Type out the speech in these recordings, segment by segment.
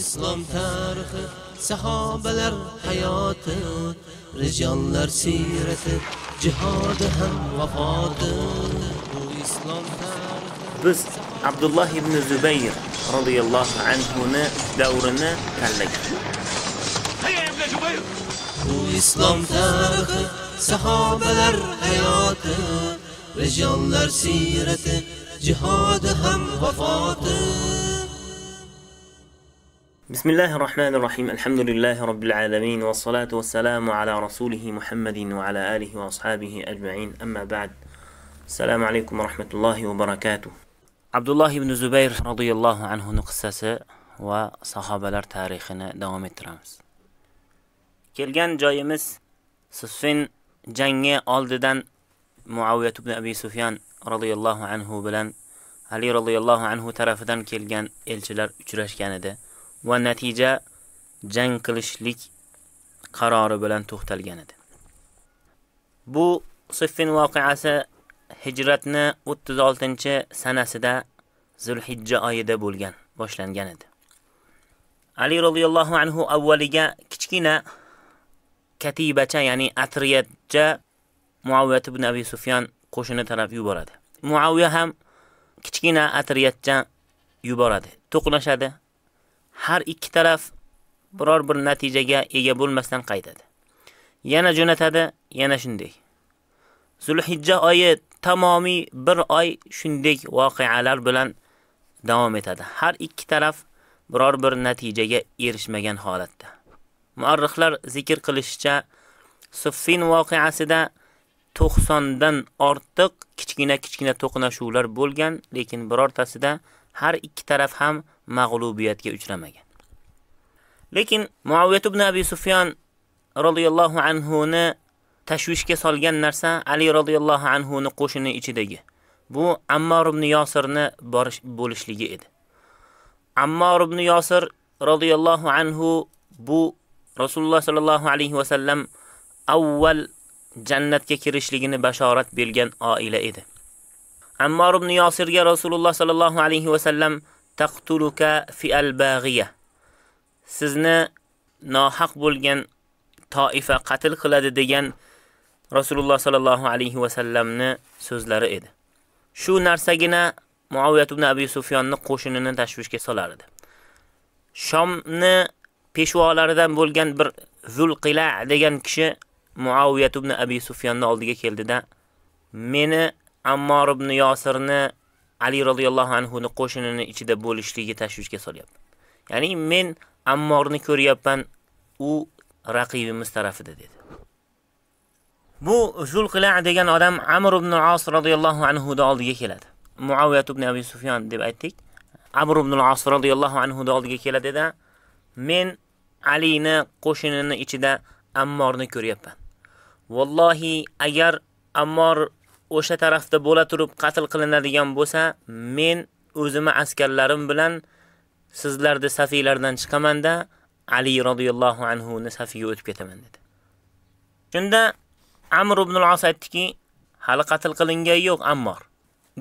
islom tarixi sahobalar hayoti rijollar siyrati jihodi ham vafoti bu islom tarixi biz abdulloh ibn zubayr roziyallohu anhuni davrini tanlagan bu islom tarixi sahobalar hayoti rijollar siyrati jihodi ham vafoti بسم الله الرحمن الرحيم الحمد لله رب العالمين والصلاة والسلام على رسوله محمد وعلى آله وأصحابه أجمعين أما بعد السلام عليكم ورحمة الله وبركاته عبد الله بن زبير رضي الله عنه نقصص وصحابة تاريخنا دوام الترامس كيلغان جايمس سفين جنجي ألددن معاوية بن أبي سفيان رضي الله عنه بلن علي رضي الله عنه ترافدن كيلغان إلشلر اجرش كندا va natija jang qilishlik qarori bilan to'xtalgan edi. Bu Siffin voqiasi hijratni 36-sanasida Zulhijja oyida bo'lgan, boshlangan edi. Ali roziyallohu anhu avvaliga kichkina katibacha, ya'ni atriyatcha Muawiyat ibn Abi Sufyan qo'shini taraf yuboradi. Muaviya ham kichkina atriyatcha yuboradi, to'qnashadi. har ikki taraf biror bir natijaga ega bo'lmasdan qaytadi. Yana jo'natadi, yana shunday. Zulhijja oyi tamomiy bir oy shunday voqealar bilan davom etadi. Har ikki taraf biror bir natijaga erishmagan holatda. Muarrixlar zikr qilishicha Suffin voqeasida 90 dan ortiq kichkina-kichkina to'qnashuvlar bo'lgan, lekin birortasida har ikki taraf ham mag'lubiyatga uchramagan. Lekin Muawiyat ibn Abi Sufyan radhiyallohu anhu ni tashvishga solgan narsa Ali radhiyallohu anhu ni qo'shini ichidagi bu Ammor ibn Yosirni borish bo'lishligi edi. Ammor ibn Yosir radhiyallohu anhu bu Rasululloh sallallohu alayhi va sallam avval jannatga kirishligini bashorat bergan oila edi. Ammor ibn Yosirga Rasululloh sallallohu alayhi va sallam taqtuluka fi al-baghiya. Sizni nohaq bo'lgan toifa qatl qiladi degan Rasululloh sallallohu alayhi va sallamni so'zlari edi. Shu narsagina Muaviyat ibn Abi Sufyonni qo'shinini tashvishga solardi. Shomni peshvolaridan bo'lgan bir Zulqila degan kishi Muaviyat ibn Abi Sufyonning oldiga keldida, meni Ammor ibn Yosirni Ali roziyallohu anhu ni qo'shinini ichida bo'lishligi tashvishga solyapti. Ya'ni men Ammorni ko'ryapman, u raqibimiz tarafida dedi. Bu Zulqila degan odam Amr ibn As roziyallohu anhu da oldiga keladi. Muawiyat ibn Abi Sufyan deb aytdik. Amr ibn As roziyallohu anhu da oldiga keladi-da, men Alini qo'shinini ichida Ammorni ko'ryapman. Vallohi agar Ammor o'sha tarafda bo'la turib qatl qilinadigan bo'lsa, men o'zimi askarlarim bilan sizlarni safiylardan chiqamanda Ali radhiyallohu anhu ni safiga o'tib ketaman dedi. Shunda Amr ibn al-As aytdiki, hali qatl qilingani yo'q Ammor.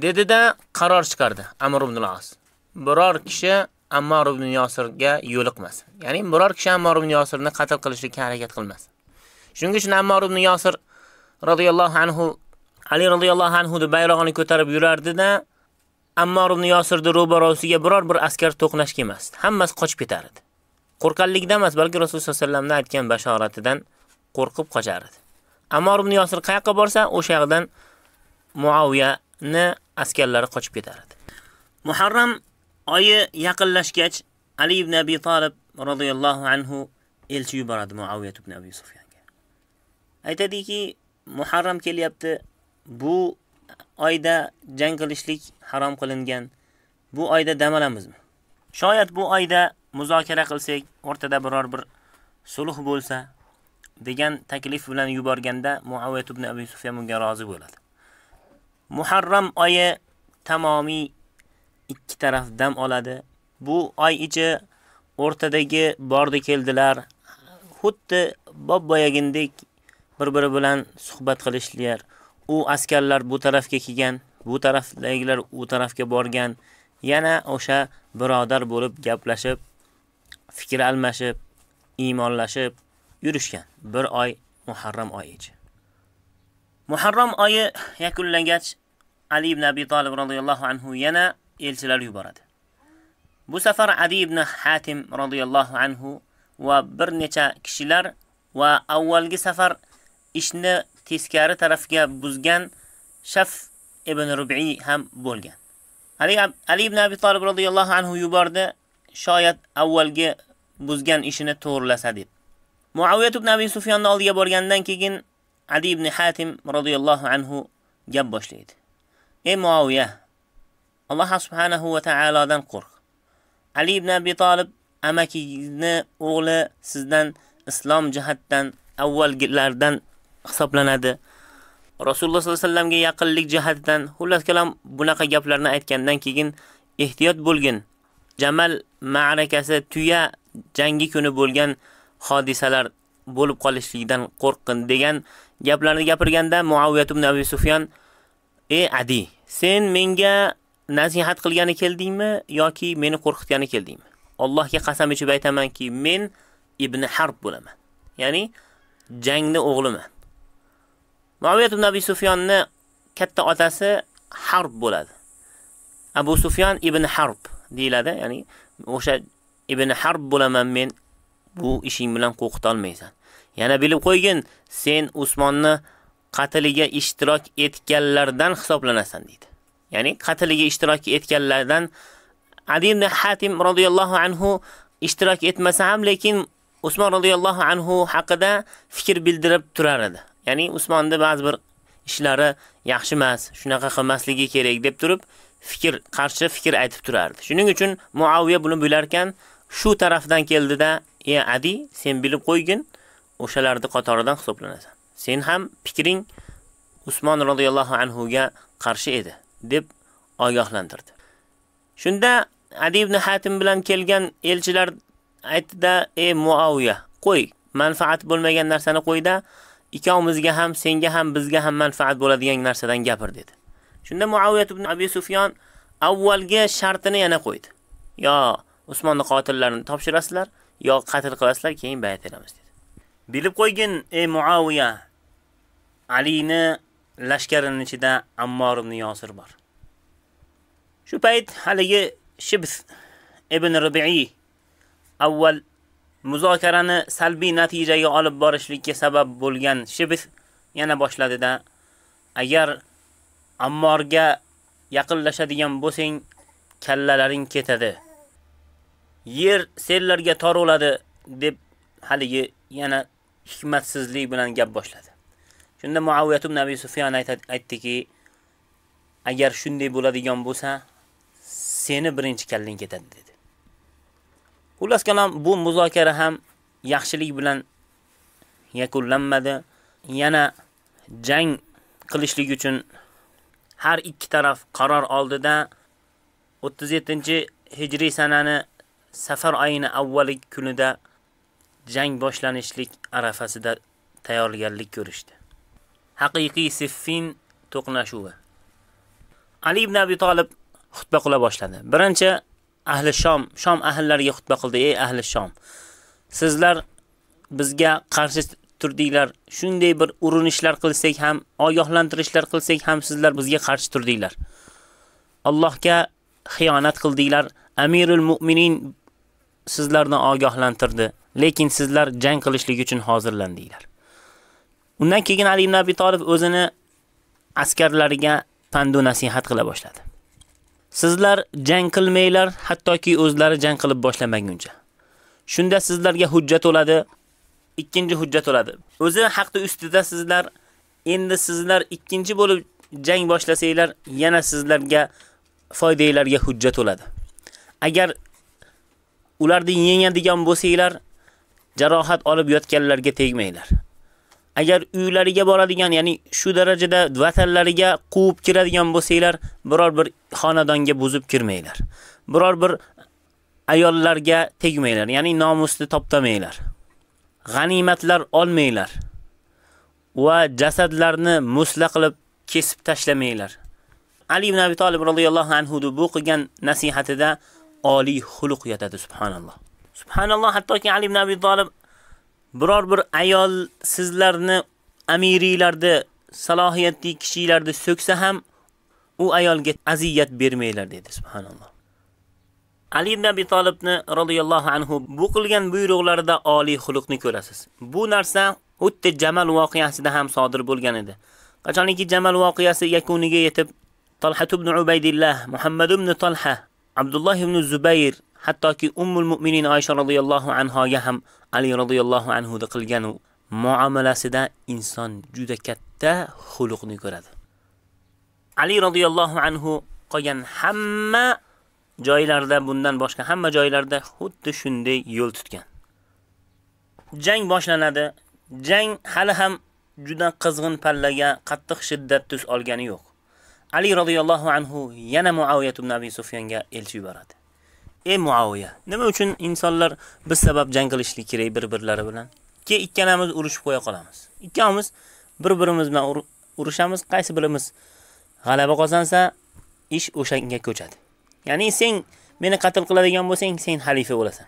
Dedida qaror chiqardi Amr ibn al-As. Biror kishi Ammor ibn Yosirga yo'liqmasin. Ya'ni biror kishi Ammor ibn Yosirni qatl qilishga harakat qilmasin. Shunga uchun Ammor ibn Yosir radhiyallohu anhu Ali radhiyallohu anhu de bayrog'ini ko'tarib yurardida Ammar ibn Yosirni ro'barosiga biror bir askar to'qnash kelmasdi. Hammasi qochib ketar edi. Qo'rqqanligidan emas, balki Rasululloh sollallohu alayhi vasallamning aytgan bashoratidan qo'rqib qochar edi. Ammar ibn Yosir qayoqqa borsa, o'sha yerdan Muaviyani askarlari qochib ketar edi. Muharram oyi yaqinlashgach Ali ibn Abi Talib radhiyallohu anhu elchi yuboradi Muaviya ibn Abi Sufyonga. Aytadiki, Muharram kelyapti, bu oyda jang qilishlik harom qilingan. Bu oyda dam olamizmi? Shoyat bu oyda muzokara qilsak, o'rtada biror bir sulh bo'lsa degan taklif bilan yuborganda Muawiyat ibn Abi Sufyan bunga rozi bo'ladi. Muharram oyi tamomiy ikki taraf dam oladi. Bu oy ichi o'rtadagi bordi keldilar, xuddi bob boyagindek bir-biri bilan suhbat qilishlar. u askarlar bu tarafga kelgan, bu tarafdagilar u tarafga borgan, yana o'sha birodar bo'lib gaplashib, fikr almashib, iymonlashib yurishgan. Bir oy Muharram oyicha. Muharram oyi yakunlangach Ali ibn Abi Talib radhiyallohu anhu yana elchilar yuboradi. Bu safar Adi ibn Hatim radhiyallohu anhu va bir necha kishilar va avvalgi safar ishni teskari tarafga buzgan Shaf ibn Rub'i ham bo'lgan. Ali Ali ibn Abi Talib radhiyallohu anhu yubordi, shoyat avvalgi buzgan ishini to'g'rilasa deb. Muawiyat ibn Abi Sufyonni oldiga borgandan keyin Ali ibn Hatim radhiyallohu anhu gap boshlaydi. Ey Muawiya, Alloh subhanahu va taolodan qo'rq. Ali ibn Abi Talib amakingizni o'g'li sizdan islom jihatdan avvalgilardan hisoblanadi. Rasululloh sollallohu alayhi vasallamga yaqinlik jihatidan xullas kalam bunaqa gaplarni aytgandan keyin ehtiyot bo'lgin. Jamal ma'rakasi tuya jangi kuni bo'lgan hodisalar bo'lib qolishligidan qo'rqin degan gaplarni gapirganda Muaviyat ibn Abi Sufyan "Ey Adi, sen menga nasihat qilgani keldingmi yoki meni qo'rqitgani keldingmi? Allohga qasam ichib aytamanki, men Ibn Harb bo'laman." Ya'ni jangni o'g'liman. Muaviyat ibn Abi Sufyonning katta otasi Harb bo'ladi. Abu Sufyan ibn Harb deyiladi, ya'ni o'sha ibn Harb bo'laman men bu ishing bilan qo'rqita olmaysan. Yana bilib qo'ygin, sen Usmonni qatliga ishtirok etganlardan hisoblanasan deydi. Ya'ni qatliga ishtirok etganlardan Adi ibn Hatim radhiyallohu anhu ishtirok etmasa ham, lekin Usmon radhiyallohu anhu haqida fikr bildirib turar edi. ya'ni Usmonni ba'zi bir ishlari yaxshi emas, shunaqa qilmasligi kerak deb turib, fikr, qarshi fikr aytib turardi. Shuning uchun Muaviya buni bilar ekan, shu tarafdan keldida, "Ey Adi, sen bilib qo'ygin, o'shalarni qatoridan hisoblanasan. Sen ham fikring Usmon roziyallohu anhu ga qarshi edi" deb ogohlantirdi. Shunda Adi ibn Hatim bilan kelgan elchilar aytdi "Ey Muaviya, qo'y, manfaat bo'lmagan narsani qo'yda, ikkovimizga ham, senga ham, bizga ham manfaat bo'ladigan narsadan gapir dedi. Shunda Muaviyat ibn Abi Sufyan avvalgi shartini yana qo'ydi. Yo, Usmonni qotillarini topshirasizlar, yo qatl qilasizlar, keyin bayat beramiz dedi. Bilib qo'ygin, ey Muaviya, Alini lashkarining ichida Ammor ibn Yosir bor. Shu payt haligi Shibs ibn Rubi'i avval muzokarani salbiy natijaga olib borishlikka sabab bo'lgan shibh yana boshladida agar Ammorga yaqinlashadigan bo'lsang, kallalaring ketadi. Yer sellarga toruladi deb haligi yana hikmatsizlik bilan gap boshladi. Shunda Muaviyat ibn Abi Sufyan aytdiki, agar shunday bo'ladigan bo'lsa, seni birinchi kalling ketadi dedi. Xullas kalam bu muzokara ham yaxshilik bilan yakunlanmadi. Yana jang qilishlik uchun har ikki taraf qaror oldida 37-hijriy sanani safar oyini avvali kunida jang boshlanishlik arafasida tayyorgarlik ko'rishdi. Haqiqiy Siffin to'qnashuvi. Ali ibn Abi Talib xutba qila boshladi. Birinchi ahli Shom, Shom ahllariga xutba qildi: "Ey ahli Shom, sizlar bizga qarshi turdinglar. Shunday bir urinishlar qilsak ham, ogohlantirishlar qilsak ham sizlar bizga qarshi turdinglar. Allohga xiyonat qildinglar. Amirul mu'minin sizlarni ogohlantirdi, lekin sizlar jang qilishlik uchun hozirlandinglar." Undan keyin Ali ibn Abi Talib o'zini askarlariga pandu nasihat qila boshladi. Sizlar jang qilmaylar, hattoki o'zlari jang qilib boshlamaguncha. Shunda sizlarga hujjat bo'ladi, ikkinchi hujjat bo'ladi. O'zi haqqi ustida sizlar endi sizlar ikkinchi bo'lib jang boshlasanglar, yana sizlarga foydalarga hujjat bo'ladi. Agar ularni yengadigan bo'lsanglar, jarohat olib yotganlarga tegmanglar. agar uylariga boradigan, ya'ni shu darajada vatanlariga quvib kiradigan bo'lsanglar, biror bir xonadonga buzib kirmanglar. Biror bir ayollarga tegmanglar, ya'ni nomusni toptamanglar. G'animatlar olmanglar va jasadlarni musla qilib kesib tashlamanglar. Ali ibn Abi Talib radhiyallohu anhu bu qilgan nasihatida oliy xuluq yotadi subhanalloh. Subhanalloh hattoki Ali ibn Abi Talib biror bir ayol sizlarni amirilarda salohiyatli kishilarda so'ksa ham u ayolga aziyat bermanglar dedi subhanalloh. Ali ibn Abi Talibni radhiyallohu anhu bu qilgan buyruqlarida oliy xulqni ko'rasiz. Bu narsa O'tda Jamal voqeasida ham sodir bo'lgan edi. Qachonki Jamal voqeasi yakuniga yetib Talha ibn Ubaydillah, Muhammad ibn Talha, Abdullah ibn Zubayr hattoki ummul mu'minin Oysha anha anhoga ham Ali radhiyallohu anhu da qilgan muomalasida inson juda katta xuluqni ko'radi. Ali radhiyallohu anhu qolgan hamma joylarda bundan boshqa hamma joylarda xuddi shunday yo'l tutgan. Jang boshlanadi. Jang hali ham juda qizg'in pallaga qattiq shiddat tus olgani yo'q. Ali radhiyallohu anhu yana Muaviya ibn Abi Sufyonga elchi yuboradi. Ey Muaviya, nima uchun insonlar biz sabab jang qilishlik kerak bir-birlari bilan? Ke ikkalamiz urushib qo'ya qolamiz. Ikkalamiz bir-birimiz bilan urushamiz, qaysi birimiz g'alaba qozansa, ish o'shanga ko'chadi. Ya'ni sen meni qatl qiladigan bo'lsang, sen xalifa bo'lasan.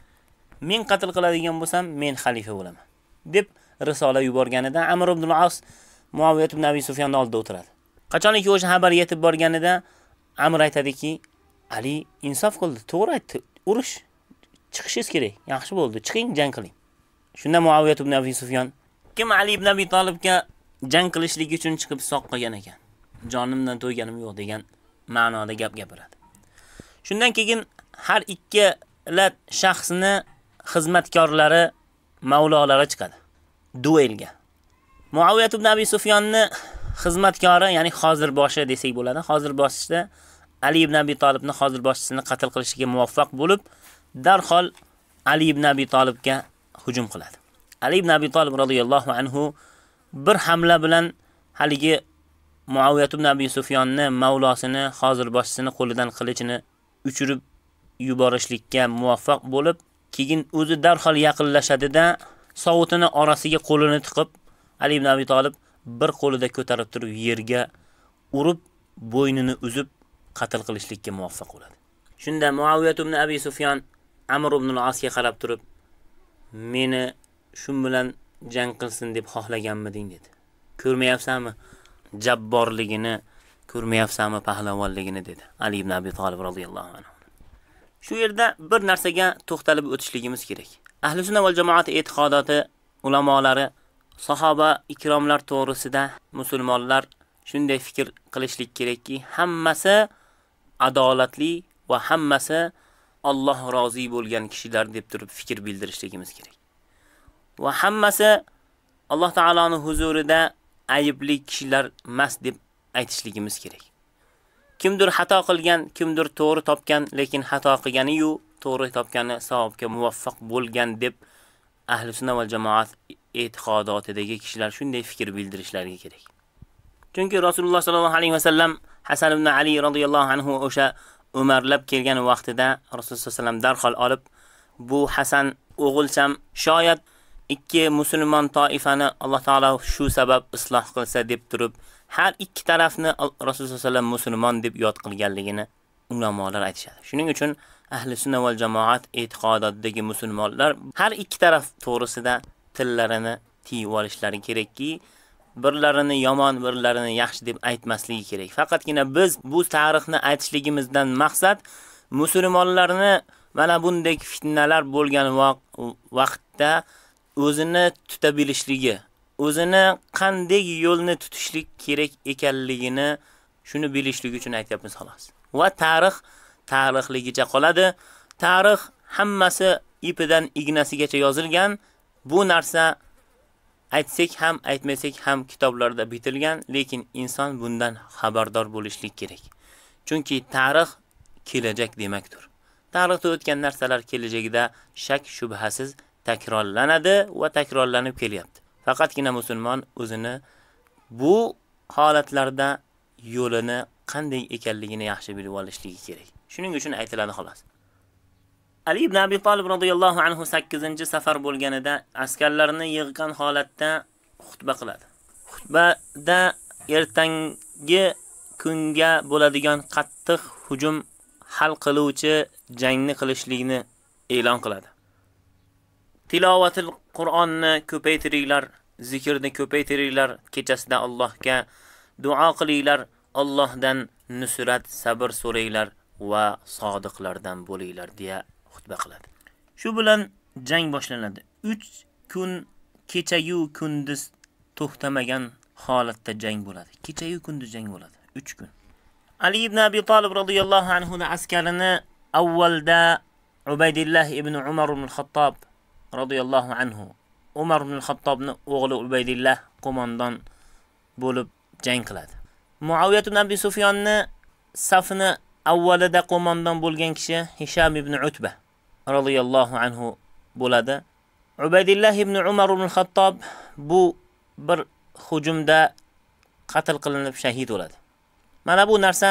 Men qatl qiladigan bo'lsam, men xalifa bo'laman. deb risola yuborganida Amr ibn al-As Muaviya ibn Abi Sufyanning oldida o'tiradi. Qachonki o'sha xabar yetib borganida Amr aytadiki, Ali insof qildi, to'g'ri aytdi. Urush chiqishingiz kerak. Yaxshi bo'ldi. Chiqing, jang qiling. Shunda Muaviya ibn Abi Sufyan kim Ali ibn Abi Talibga jang qilishligi uchun chiqib soq qilgan ekan. Jonimdan to'yganim yo'q degan ma'noda gap gapiradi. Shundan keyin har ikkala shaxsni xizmatkorlari, mavlolarga chiqadi duelga. Muaviya ibn Abi Sufyonni xizmatkori, ya'ni hozir boshi desak bo'ladi. hozir işte, Ali ibn Abi Talibni hozir boshchisini qatl qilishiga muvaffaq bo'lib, darhol Ali ibn Abi Talibga hujum qiladi. Ali ibn Abi Talib radhiyallohu anhu bir hamla bilan haligi Muaviya ibn Abi Sufyonni mavlosini, hozir boshchisini qo'lidan qilichini uchirib yuborishlikka muvaffaq bo'lib, keyin o'zi darhol yaqinlashadida sovutini orasiga qo'lini tiqib, Ali ibn Abi Talib bir qo'lida ko'tarib turib yerga urib, bo'ynini uzib qatl qilishlikka muvaffaq bo'ladi. Shunda Muaviya ibn Abi Sufyan Amr ibn al-Asga qarab turib, "Meni shun bilan jang qilsin deb xohlaganmiding?" dedi. "Ko'rmayapsanmi jabborligini, ko'rmayapsanmi pahlavonligini?" dedi Ali ibn Abi Talib radhiyallohu anhu. Shu yerda bir narsaga to'xtalib o'tishligimiz kerak. Ahli sunna va jamoat e'tiqodoti ulamolari sahoba ikromlar to'g'risida musulmonlar shunday fikr qilishlik kerakki, hammasi adolatli va hammasi Alloh rozi bo'lgan kishilar deb turib fikr bildirishligimiz kerak. Va hammasi Alloh taoloning huzurida aybli kishilar emas deb aytishligimiz kerak. Kimdir xato qilgan, kimdir to'g'ri topgan, lekin xato qilgani yu to'g'ri topgani savobga muvaffaq bo'lgan deb ahli sunna va jamoat e'tiqodotidagi kishilar shunday fikr bildirishlari kerak. Chunki Rasululloh sollallohu alayhi vasallam sallam hasan ibn ali radhiyallohu anhu o'sha umarlab kelgan vaqtida rasululloh alayhi vasallam darhol olib bu hasan o'g'ilcham shoyat ikki musulmon toifani alloh taolo shu sabab isloh qilsa deb turib har ikki tarafni rasululloh alayhi vasallam musulmon deb yod qilganligini ulamolar aytishadi shuning uchun ahli sunna va jamoat e'tiqodotidagi musulmonlar har ikki taraf to'g'risida tillarini tiyib olishlari kerakki birlarini yomon birlarini yaxshi deb aytmasligi kerak faqatgina biz bu tarixni aytishligimizdan maqsad musulmonlarni mana bunday fitnalar bo'lgan vaqtda o'zini tuta bilishligi o'zini qanday yo'lni tutishlik kerak ekanligini shuni bilishligi uchun aytyapmiz xolos va tarix tarixligicha qoladi tarix hammasi ipidan ignasigacha yozilgan bu narsa aytsak ham aytmasak ham kitoblarda bitilgan, lekin inson bundan xabardor bo'lishlik kerak. Chunki tarix kelajak demakdir. Tarixda o'tgan narsalar kelajakda shak shubhasiz takrorlanadi va takrorlanib kelyapti. Faqatgina musulmon o'zini bu holatlarda yo'lini qanday ekanligini yaxshi bilib olishligi kerak. Shuning uchun aytiladi xolos. Ali ibn Abi Talib radhiyallohu anhu 8-safar bo'lganida askarlarni yig'gan holatda xutba qiladi. Xutbada ertangi kunga bo'ladigan qattiq hujum hal qiluvchi jangni qilishligini e'lon qiladi. Tilovatil Qur'onni ko'paytiringlar, zikrni ko'paytiringlar, kechasida Allohga duo qilinglar, Allohdan nusrat, sabr so'ranglar va sodiqlardan bo'linglar deya xutba qiladi. Shu bilan jang boshlanadi. 3 kun kechayu kunduz to'xtamagan holatda jang bo'ladi. Kechayu kunduz jang bo'ladi. 3 kun. Ali ibn Abi Talib radhiyallohu anhu na askarini avvalda Ubaydillah ibn Umar ibn al-Xattob radhiyallohu anhu Umar ibn al o'g'li Ubaydillah qo'mondan bo'lib jang qiladi. Muawiyat ibn Abi Sufyonni safni avvalida qo'mondan bo'lgan kishi Hisham ibn Utba roziyallohu anhu bo'ladi. Ubaydillah ibn Umar ibn Xattob bu bir hujumda qatl qilinib shahid bo'ladi. Mana bu narsa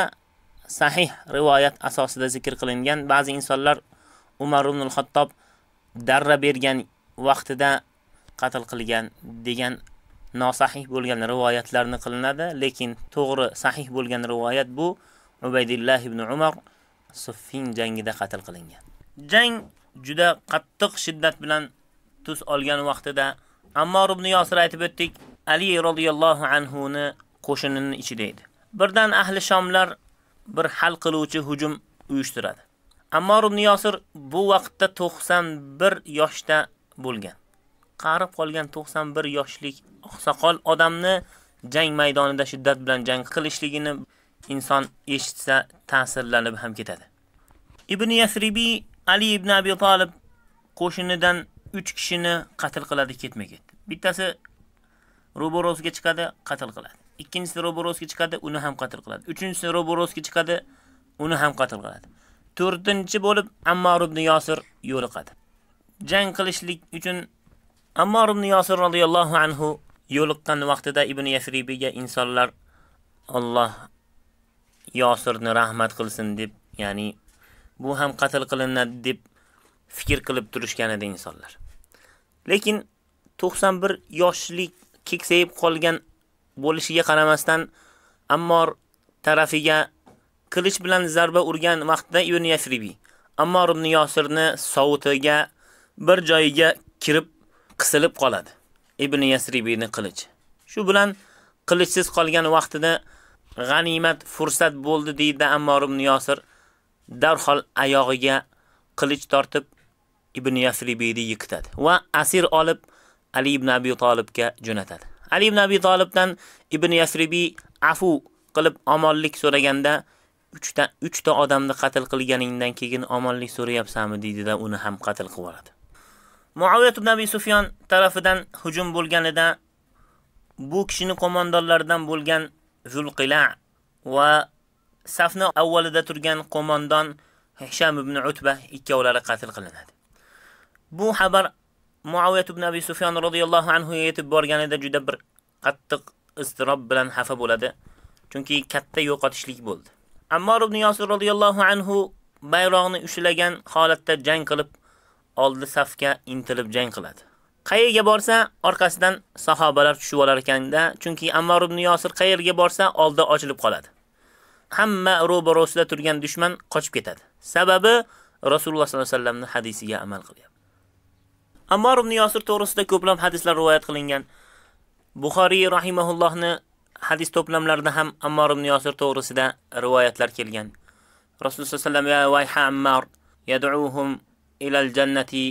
sahih rivoyat asosida zikr qilingan. Ba'zi insonlar Umar ibn al-Xattob darra bergan vaqtida qatl qilgan degan nosahih bo'lgan rivoyatlarni qilinadi, lekin to'g'ri sahih bo'lgan rivoyat bu Ubaydillah ibn Umar Suffin jangida qatl qilingan. jang juda qattiq shiddat bilan tus olgan vaqtida Ammor ibn Yosir aytib o'tdik, Ali radhiyallohu anhu ni qo'shinining ichida edi. Birdan ahli Shomlar bir hal qiluvchi hujum uyushtiradi. Ammor ibn Yosir bu vaqtda 91 yoshda bo'lgan. Qarib qolgan 91 yoshlik oqsoqol odamni jang maydonida shiddat bilan jang qilishligini inson eshitsa ta'sirlanib ham ketadi. Ibn Yasribi Ali ibn Abi Talib qo'shinidan 3 kishini qatl qiladi ketma-ket. Bittasi Roborovga chiqadi, qatl qiladi. Ikkinchisi Roborovga chiqadi, uni ham qatl qiladi. Uchinchisi Roborovga chiqadi, uni ham qatl qiladi. To'rtinchi bo'lib Ammar ibn Yosir yo'liqadi. Jang qilishlik uchun Ammar ibn Yosir radhiyallohu anhu yo'liqqan vaqtida Ibn Yasribiyga insonlar Alloh Yosirni rahmat qilsin deb, ya'ni bu ham qatl qilinadi deb fikr qilib turishgan edi insonlar. Lekin 91 yoshlik keksayib qolgan bo'lishiga qaramasdan Ammor tarafiga qilich bilan zarba urgan vaqtda Ibn Yasribi Ammor ibn Yasirni sovutiga bir joyiga kirib qisilib qoladi. Ibn Yasribiyni qilich. Shu bilan qilichsiz qolgan vaqtida g'animat fursat bo'ldi deydi Ammor ibn Yasir. darhol oyog'iga qilich tortib Ibn Yasribiyni yiqitadi va asir olib Ali ibn Abi Talibga jo'natadi. Ali ibn Abi Talibdan Ibn Yasribiy afu qilib omonlik so'raganda 3 ta 3 ta odamni qatl qilganingdan keyin omonlik so'rayapsanmi deydida uni ham qatl qilib yuboradi. Muawiyat ibn Abi Sufyon tarafidan hujum bo'lganida bu kishini qo'mondonlaridan bo'lgan Zulqila va safni avvalida turgan qo'mondon Hisham ibn Utba ikkovlari qatl qilinadi. Bu xabar Muaviya ibn Abi Sufyan radhiyallohu anhu yetib borganida juda bir qattiq istirob bilan xafa bo'ladi, chunki katta yo'qotishlik bo'ldi. Ammar ibn Yasir radhiyallohu anhu bayroqni ushlagan holatda jang qilib, oldi safga intilib jang qiladi. Qayerga borsa, orqasidan sahobalar tushib olar ekanda, chunki Ammar ibn Yasir qayerga borsa, oldi ochilib qoladi. hamma ro'barosida turgan dushman qochib ketadi. Sababi Rasululloh sollallohu alayhi vasallamning hadisiga amal qilyapti. Ammar ibn Yosir to'g'risida ko'plab hadislar rivoyat qilingan. Buxoriy rahimahullohni hadis to'plamlarida ham Ammar ibn Yosir to'g'risida rivoyatlar kelgan. Rasululloh sollallohu alayhi vasallam ya Ammar yad'uuhum ila al-jannati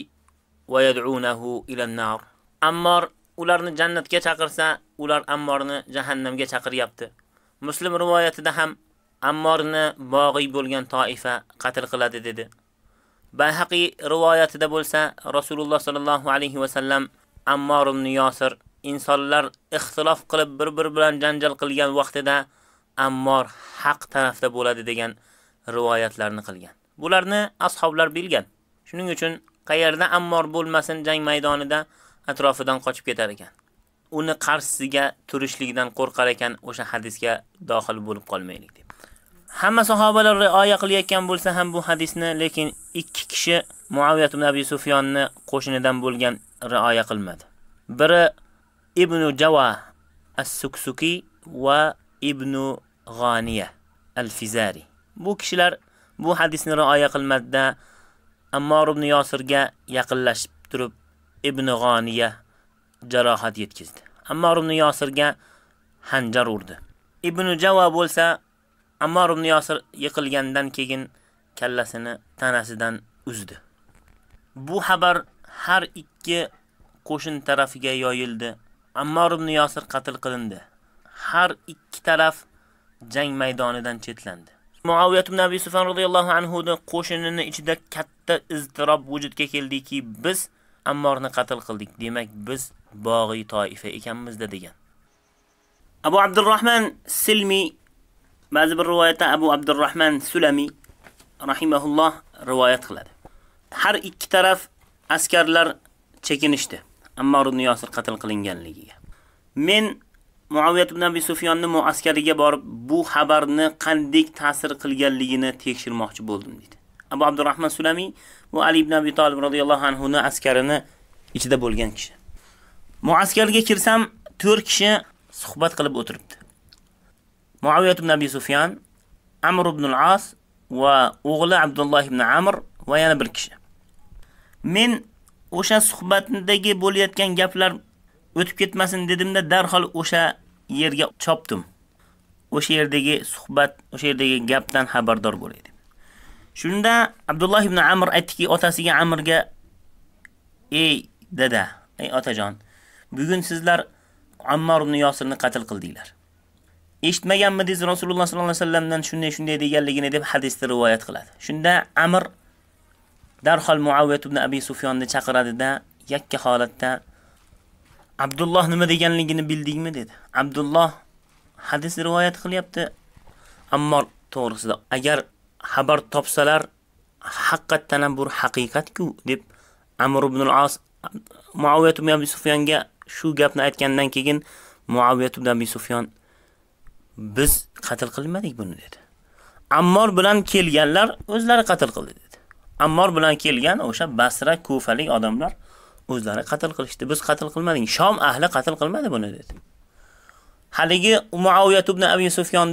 va yad'unahu ila an-nar. Ammar ularni jannatga chaqirsa, ular Ammarni jahannamga chaqiryapti. Muslim rivoyatida ham Ammorni bog'iy bo'lgan toifa qatl qiladi dedi. Bayhaqi rivoyatida bo'lsa, Rasululloh sallallohu alayhi va sallam Ammor ibn Yosir insonlar ixtilof qilib bir-bir bilan janjal qilgan vaqtida Ammor haq tarafda bo'ladi degan rivoyatlarni qilgan. Bularni ashablar bilgan. Shuning uchun qayerda Ammor bo'lmasin jang maydonida atrofidan qochib ketar ekan. Uni qarshisiga turishlikdan qo'rqar ekan, o'sha hadisga daxil bo'lib qolmaylik. hamma sahobalar rioya qilayotgan bo'lsa ham bu hadisni, lekin ikki kishi Muaviyat ibn Abi Sufyonni qo'shinidan bo'lgan rioya qilmadi. Biri Ibn Jawa as-Suksuki va Ibn Ghaniya al-Fizari. Bu kishilar bu hadisni rioya qilmadida Ammor ibn Yosirga yaqinlashib turib Ibn Ghaniya jarohat yetkazdi. Ammor ibn Yosirga hanjar urdi. Ibn Jawa bo'lsa Ammar ibn Yasir yiqilgandan keyin kallasini tanasidan uzdi. Bu xabar har ikki qo'shin tarafiga yoyildi. Ammar ibn Yasir qatl qilindi. Har ikki taraf jang maydonidan chetlandi. Muaviyat ibn Abi Sufyan radhiyallohu anhu da qo'shinining ichida katta iztirob vujudga keldiki, biz Ammorni qatl qildik. Demak, biz bog'i toifa ekanmiz degan. Abu Abdurrahman Silmi ba'zi bir rivoyatda Abu Abdurrahman Sulami rahimahulloh rivoyat qiladi. Har ikki taraf askarlar chekinishdi. Ammar ibn Yosir qatl qilinganligiga. Men Muaviyat ibn Abi Sufyonni muaskariga borib, bu xabarni qanday ta'sir qilganligini tekshirmoqchi bo'ldim dedi. Abu Abdurrahman Sulami bu Ali ibn Abi Talib radhiyallohu anhu ni askarini ichida bo'lgan kishi. Muaskarga kirsam, 4 kishi suhbat qilib o'tiribdi. Muaviyat ibn Abi Sufyan, Amr ibn al-As va o'g'li Abdulloh ibn Amr va yana bir kishi. Men o'sha suhbatdagi bo'layotgan gaplar o'tib ketmasin dedimda darhol o'sha yerga chopdim. O'sha yerdagi suhbat, o'sha yerdagi gapdan xabardor bo'laydi. Shunda Abdulloh ibn Amr aytdiki, otasiga Amrga: "Ey dada, ey otajon, bugun sizlar Ammar ibn Yosirni qatl qildinglar. eshitmaganmidingiz Rasululloh sollallohu alayhi vasallamdan shunday shunday deganligini deb hadisda rivoyat qiladi. Shunda Amr darhol Muawiyat ibn Abi Sufyonni chaqiradida yakka holatda Abdulloh nima deganligini bildingmi dedi. Abdulloh hadis rivoyat qilyapti. Ammo to'g'risida agar xabar topsalar haqiqatan ham bu haqiqatku deb Amr ibn al-As Muawiyat ibn Abi Sufyonga shu gapni aytgandan keyin Muawiyat ibn Abi Sufyon biz qatl qilmadik buni dedi. Ammor bilan kelganlar o'zlari qatl qildi dedi. Ammor bilan kelgan o'sha Basra Kufalik odamlar o'zlari qatl qilishdi. Biz qatl qilmadik. Shom ahli qatl qilmadi buni dedi. Haligi Muaviya ibn Abi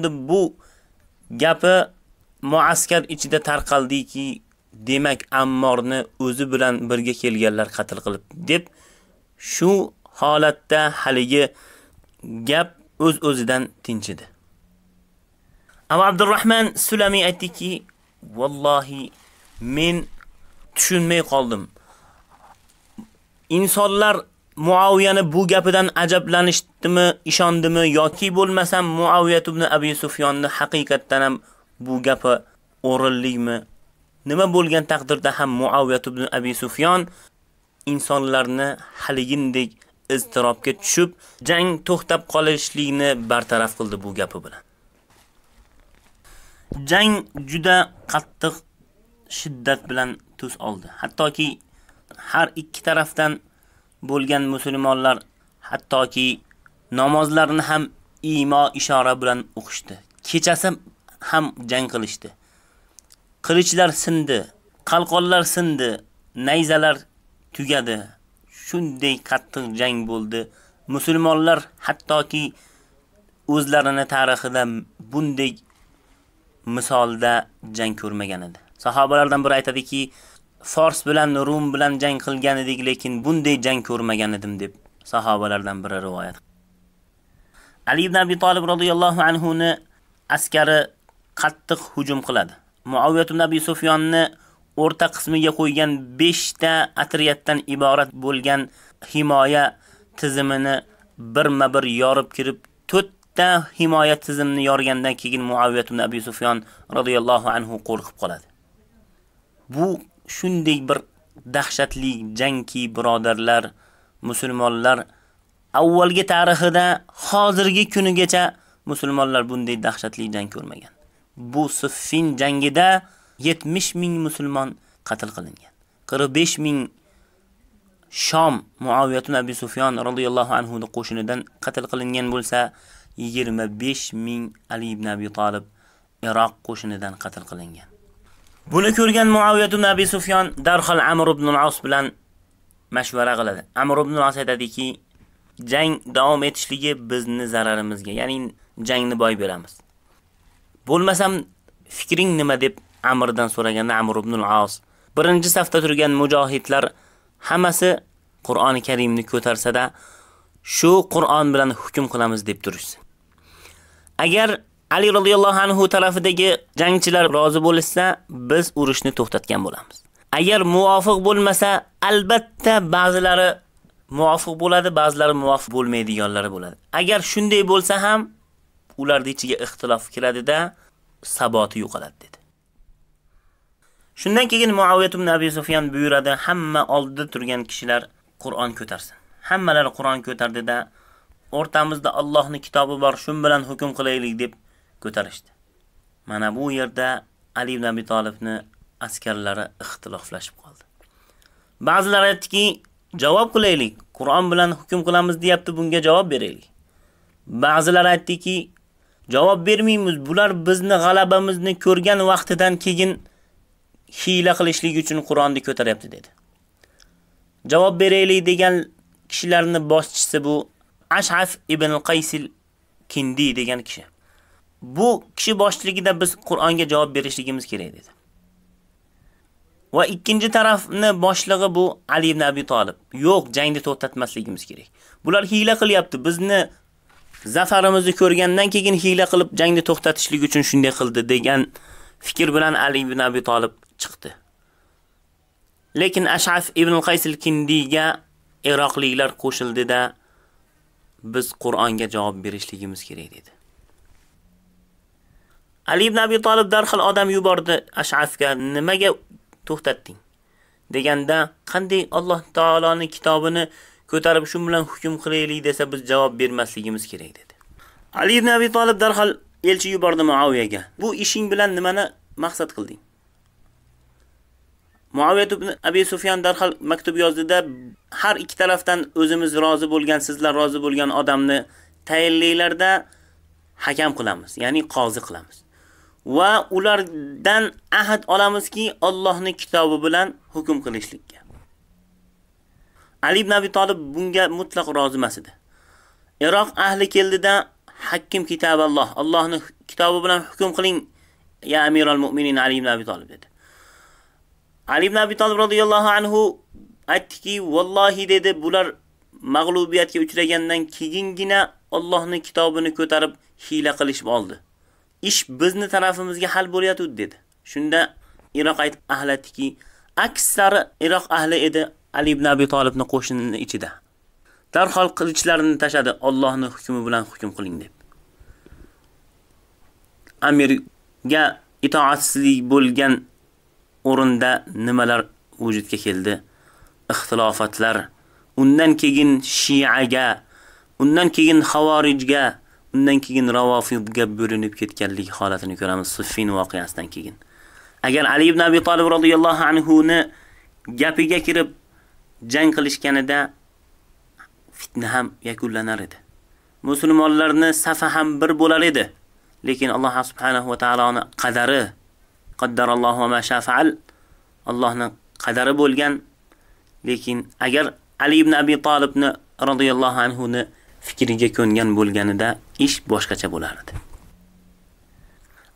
deb bu gapi muaskar ichida tarqaldiki, demak Ammorni o'zi bilan birga kelganlar qatl qilib deb shu holatda haligi gap o'z-o'zidan tinchidi. Abu Abdurrahman Sulami aytdiki, "Vallohi men tushunmay qoldim. Insonlar Muaviyani bu gapidan ajablanishdimi, ishondimi yoki bo'lmasa Muaviya ibn Abi Sufyonni haqiqatan ham bu gapi o'rinlikmi? Nima bo'lgan taqdirda ham Muaviya ibn Abi Sufyon insonlarni haligindek iztirobga tushib, jang to'xtab qolishligini bartaraf qildi bu gapi bilan. Jang juda qattiq shiddat bilan tus oldi. Hattoki har ikki tarafdan bo'lgan musulmonlar hattoki namozlarni ham imo ishora bilan o'qishdi. Kechasi ham jang qilishdi. Qilichlar sindi, qalqonlar sindi, nayzalar tugadi. Shunday qattiq jang bo'ldi. Musulmonlar hattoki o'zlarini tarixida bunday misolda jang ko'rmagan edi. Sahobalardan biri aytadiki, Fors bilan Rum bilan jang qilgan edik, lekin bunday jang ko'rmagan edim deb sahobalardan biri rivoyat. Ali ibn Abi Talib radhiyallohu anhu ni askari qattiq hujum qiladi. Muawiyat ibn Abi Sufyonni o'rta qismiga qo'ygan 5 ta atriyatdan iborat bo'lgan himoya tizimini birma-bir yorib kirib, 4 bitta himoya tizimini yorgandan keyin Muaviyat ibn Abi Sufyon radhiyallohu anhu qo'rqib qoladi. Bu shunday bir dahshatli jangki birodarlar, musulmonlar avvalgi tarixida hozirgi kunigacha musulmonlar bunday dahshatli jang ko'rmagan. Bu Siffin jangida 70 ming musulmon qatl qilingan. 45 ming Shom Muaviyat ibn Abi Sufyon radhiyallohu anhu qo'shinidan qatl qilingan bo'lsa, 25 ming Ali ibn Abi Talib Iroq qo'shinidan qatl qilingan. Buni ko'rgan Muaviya ibn Abi Sufyon darhol Amr ibn al-As bilan mashvara qiladi. Amr ibn al-As aytadiki, jang davom etishligi bizni zararimizga, ya'ni jangni boy beramiz. Bo'lmasam fikring nima deb Amrdan so'raganda Amr ibn al-As birinchi safda turgan mujohidlar hammasi Qur'oni Karimni ko'tarsa-da, shu Qur'on bilan hukm qilamiz deb turishsin. Agar Ali roziyallohu anhu tarafidagi jangchilar rozi bo'lsa, biz urushni to'xtatgan bo'lamiz. Agar muvofiq bo'lmasa, albatta ba'zilari muvofiq bo'ladi, ba'zilari muvofiq bo'lmaydiganlari bo'ladi. Agar shunday bo'lsa ham ularning ichiga ixtilof kiradida saboti yo'qoladi dedi. Shundan keyin Muaviya ibn Abi Sufyan buyuradi, hamma oldida turgan kishilar Qur'on ko'tarsin. Hammalari Qur'on ko'tardida o'rtamizda Allohning kitobi bor, shu bilan hukm qilaylik deb ko'tarishdi. Mana bu yerda Ali ibn Abi Talibni askarlari ixtiloflashib qoldi. Ba'zilar aytdiki, javob qilaylik, Qur'on bilan hukm qilamiz deyapti, bunga javob beraylik. Ba'zilar aytdiki, javob bermaymiz, bular bizni g'alabamizni ko'rgan vaqtidan keyin hiyla qilishligi uchun Qur'onni ko'taryapti dedi. Javob beraylik degan kishilarning boshchisi bu Ash'af ibn al-Qays al-Kindi degan kishi. Bu kishi boshligida biz Qur'onga javob berishligimiz kerak dedi. Va ikkinchi tarafni boshlig'i bu Ali ibn Abi Talib. Yo'q, jangni to'xtatmasligimiz kerak. Bular hiyla qilyapti. Bizni zafarimizni ko'rgandan keyin hiyla qilib jangni to'xtatishlik uchun shunday qildi degan fikr bilan Ali ibn Abi Talib chiqdi. Lekin Ash'af ibn al-Qays al-Kindiga Iroqliklar qo'shildida biz Qur'onga javob berishligimiz kerak dedi. Ali ibn Abi Talib darhol odam yubordi Ash'afga, nimaga to'xtatding? deganda qanday Alloh taoloning kitobini ko'tarib shu bilan hukm qilaylik desa biz javob bermasligimiz kerak dedi. Ali ibn Abi Talib darhol elchi yubordi Muaviyaga. Bu ishing bilan nimani maqsad qilding? Muaviyat ibn Abi Sufyan darhol maktub yozdida har ikki tarafdan o'zimiz rozi bo'lgan, sizlar rozi bo'lgan odamni tayinlaylarda hakam qilamiz, ya'ni qozi qilamiz. Va ulardan ahd olamizki, Allohning kitobi bilan hukm qilishlikka. Ali ibn Abi Talib bunga mutlaq rozi emas edi. Iroq ahli keldidan hakim kitobi Alloh, Allohning kitobi bilan hukm qiling, ya Amirul Mu'minin Ali ibn Abi Talib dedi. Ali ibn Abi Talib radhiyallohu anhu aytdiki, "Vallohi" dedi, "Bular mag'lubiyatga uchragandan keyingina Allohning kitobini ko'tarib hiyla qilishib oldi. Ish bizni tarafimizga hal bo'layotdi" dedi. Shunda Iroq aytib ahlatki, aksari Iroq ahli edi Ali ibn Abi Talibni qo'shinining ichida. Darhol qilichlarini tashadi, Allohning hukmi bilan hukm qiling deb. Amirga itoatsizlik bo'lgan o'rinda nimalar vujudga keldi? Ixtilofatlar. Undan keyin Shi'aga, undan keyin Xavorijga, undan keyin Ravofidga bo'linib ketganlik holatini ko'ramiz Suffin voqeasidan keyin. Agar Ali ibn Abi Talib radhiyallohu anhu ni gapiga kirib jang qilishganida fitna ham yakunlanar edi. Musulmonlarning safi ham bir bo'lar edi. Lekin Alloh subhanahu va taoloning qadari qaddarallohu ma faal Allohning qadari bo'lgan. Lekin agar Ali ibn Abi Talibni radhiyallohu anhu ni fikriga ko'ngan bo'lganida ish boshqacha bo'lardi.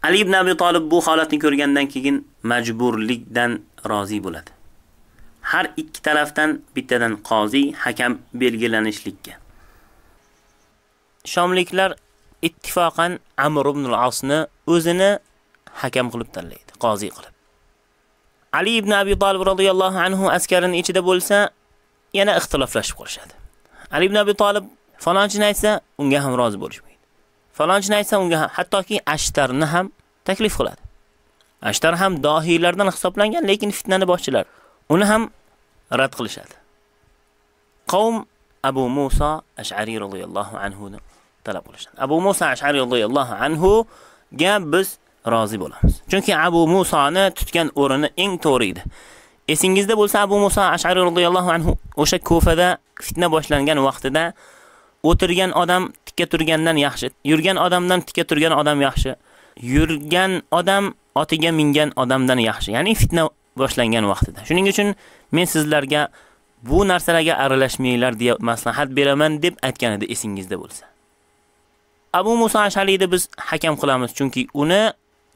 Ali ibn Abi Talib bu holatni ko'rgandan keyin majburlikdan rozi bo'ladi. Har ikki tarafdan bittadan qozi, hakam belgilanishlikka. Shomliklar ittifoqan Amr ibn al-Asni o'zini hakam qilib tanlaydi. qozi qilib. Ali ibn Abi Talib radhiyallohu anhu askarining ichida bo'lsa, yana ixtiloflashib qolishadi. Ali ibn Abi Talib falonchini aytsa, unga ham rozi bo'lishmaydi. Falonchini aytsa, unga ham, hattoki Ashtarni ham taklif qiladi. Ashtar ham dohiylardan hisoblangan, lekin fitnani boshchilar. Uni ham rad qilishadi. Qavm Abu Musa Ash'ari radhiyallohu anhu talab qilishadi. Abu Musa Ash'ari radhiyallohu anhu ga biz rozi bo'lamiz. Chunki Abu Musoni tutgan o'rini eng to'g'ri edi. Esingizda bo'lsa Abu Musa Ash'ari roziyallohu anhu o'sha Kufada fitna boshlangan vaqtida o'tirgan odam tikka turgandan yaxshi, yurgan odamdan tikka turgan odam yaxshi, yurgan odam otiga mingan odamdan yaxshi. Ya'ni fitna boshlangan vaqtida. Shuning uchun men sizlarga bu narsalarga aralashmanglar deya maslahat beraman deb aytgan edi esingizda bo'lsa. Abu Musa Ash'ariyni biz hakam qilamiz chunki uni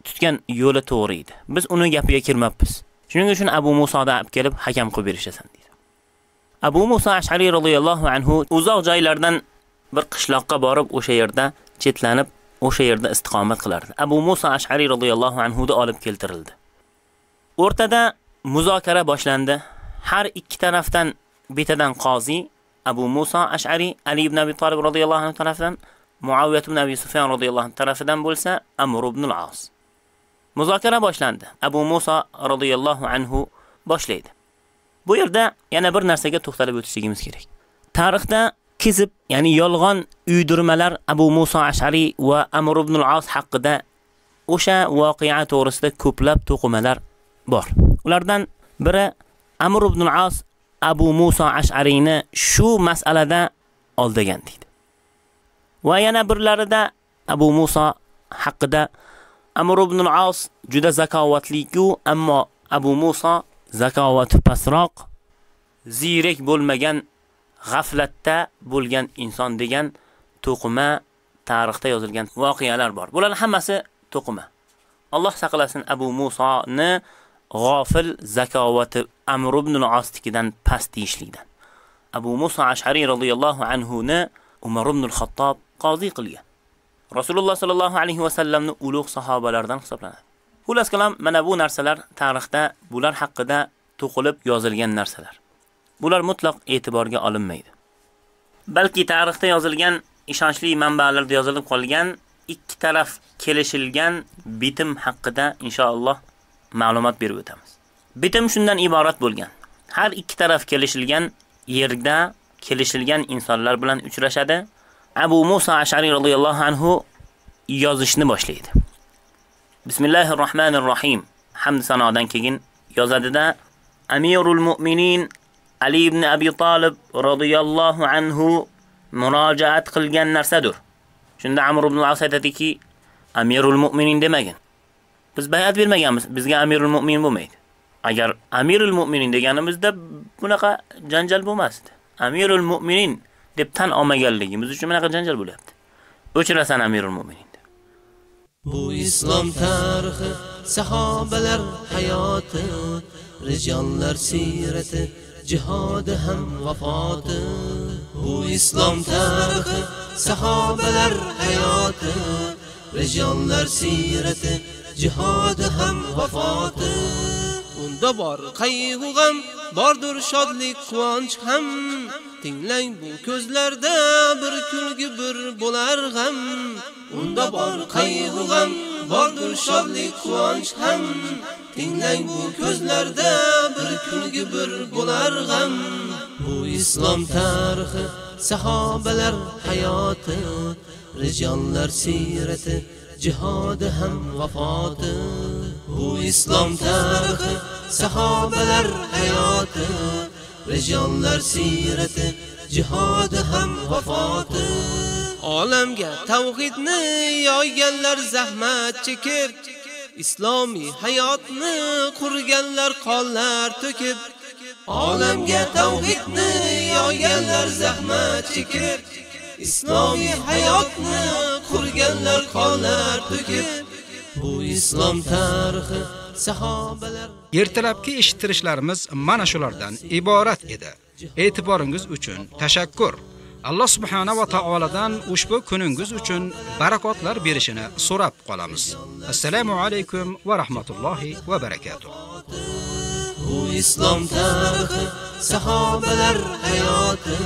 tutgan yo'li to'g'ri edi. Biz uni gapiga kirmabmiz. Shuning uchun Abu Musoda olib kelib hakam qilib berishasan deydi. Abu Musa Ash'ari radhiyallohu anhu uzoq joylardan bir qishloqqa borib, o'sha yerda chetlanib, o'sha yerda istiqomat qilardi. Abu Musa Ash'ari radhiyallohu anhu da olib keltirildi. O'rtada muzokara boshlandi. Har ikki tarafdan betadan qozi Abu Musa Ash'ari Ali ibn Abi Talib radhiyallohu anhu tarafidan Muawiyah ibn Abi Sufyan radhiyallohu anhu tarafidan bo'lsa Amr ibn al-As. muzokara boshlandi. Abu Musa radhiyallohu anhu boshlaydi. Bu yerda yana bir narsaga to'xtalib o'tishimiz kerak. Tarixda kizib, ya'ni yolg'on uydirmalar Abu Musa Ash'ari va Amr ibn al-As haqida o'sha voqea to'g'risida ko'plab to'qimalar bor. Ulardan biri Amr ibn al-As Abu Musa Ash'ariyni shu masalada oldigan deydi. Va yana birlarida Abu Musa haqida Amr ibn al-As juda zakovatli-ku, ammo Abu Musa zakovati pastroq, zirek bo'lmagan, g'aflatda bo'lgan inson degan to'qima tarixda yozilgan voqealar bor. Bularning hammasi to'qima. Alloh saqlasin Abu ni g'ofil zakovati Amr ibn al tikidan past deyishlikdan. Abu Musa Ash'ari radhiyallohu anhu ni Umar ibn al-Xattob qozi qilgan. Rasululloh sallallohu alayhi va sallamni ulug' sahobalardan hisoblanadi. Xulosa qilam, mana bu narsalar tarixda bular haqida to'qilib yozilgan narsalar. Bular mutlaq e'tiborga olinmaydi. Balki tarixda yozilgan ishonchli manbalarda yozilib qolgan ikki taraf kelishilgan bitim haqida inshaalloh ma'lumot berib o'tamiz. Bitim shundan iborat bo'lgan. Har ikki taraf kelishilgan yerda kelishilgan insonlar bilan uchrashadi Abu Musa Ash'ari radhiyallohu anhu yozishni boshlaydi. Bismillahir Rahmanir Rahim. Hamd sanodan keyin yozadida Amirul Mu'minin Ali ibn Abi Talib radhiyallohu anhu murojaat qilgan narsadir. Shunda Amr ibn al-As aytadiki, Amirul Mu'minin demagin. Biz bay'at bermaganmiz, bizga Amirul Mu'min bo'lmaydi. Agar Amirul Mu'minin deganimizda bunaqa janjal bo'lmasdi. Amirul Mu'minin deb tan olmaganligimiz uchun qanday janjal bo'lyapti. O'chirasan Amirul Mu'minin. Bu islom tarixi, sahobalar hayoti, rijollar sirati, jihodi ham vafoti. Bu islom tarixi, sahobalar hayoti, rijollar sirati, jihodi ham vafoti. Unda bor qayg'u g'am, bordir shodlik quvonch ham. Tinglang bu ko'zlarda bir kulgi bir bo'lar g'am. Unda bor qayg'u g'am, bordir shodlik quvonch ham. Tinglang bu ko'zlarda bir kulgi bir bo'lar g'am. Bu islom tarixi, sahobalar hayoti, rijonlar sirati, jihodi ham vafoti. Bu islom tarihi, sahobalar hayoti, Rejallar sirati, cihadı ham vafoti. Olamga tavhidni yoyganlar zahmat chekib, islomiy hayotni qurganlar qonlar to'kib, olamga tavhidni yoyganlar zahmat chekib, islomiy hayotni qurganlar qonlar to'kib bu islom tarixi sahobalar Ertalabki eshittirishlarimiz mana shulardan iborat edi. E'tiboringiz uchun tashakkur. Alloh subhanahu va taoladan ushbu kuningiz uchun barakotlar berishini so'rab qolamiz. Assalomu alaykum va rahmatullohi va barakatuh. Bu islom tarixi, sahobalar hayoti,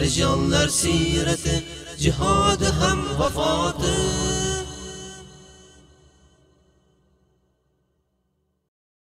rijonlar siyrati, jihodi ham vafoti.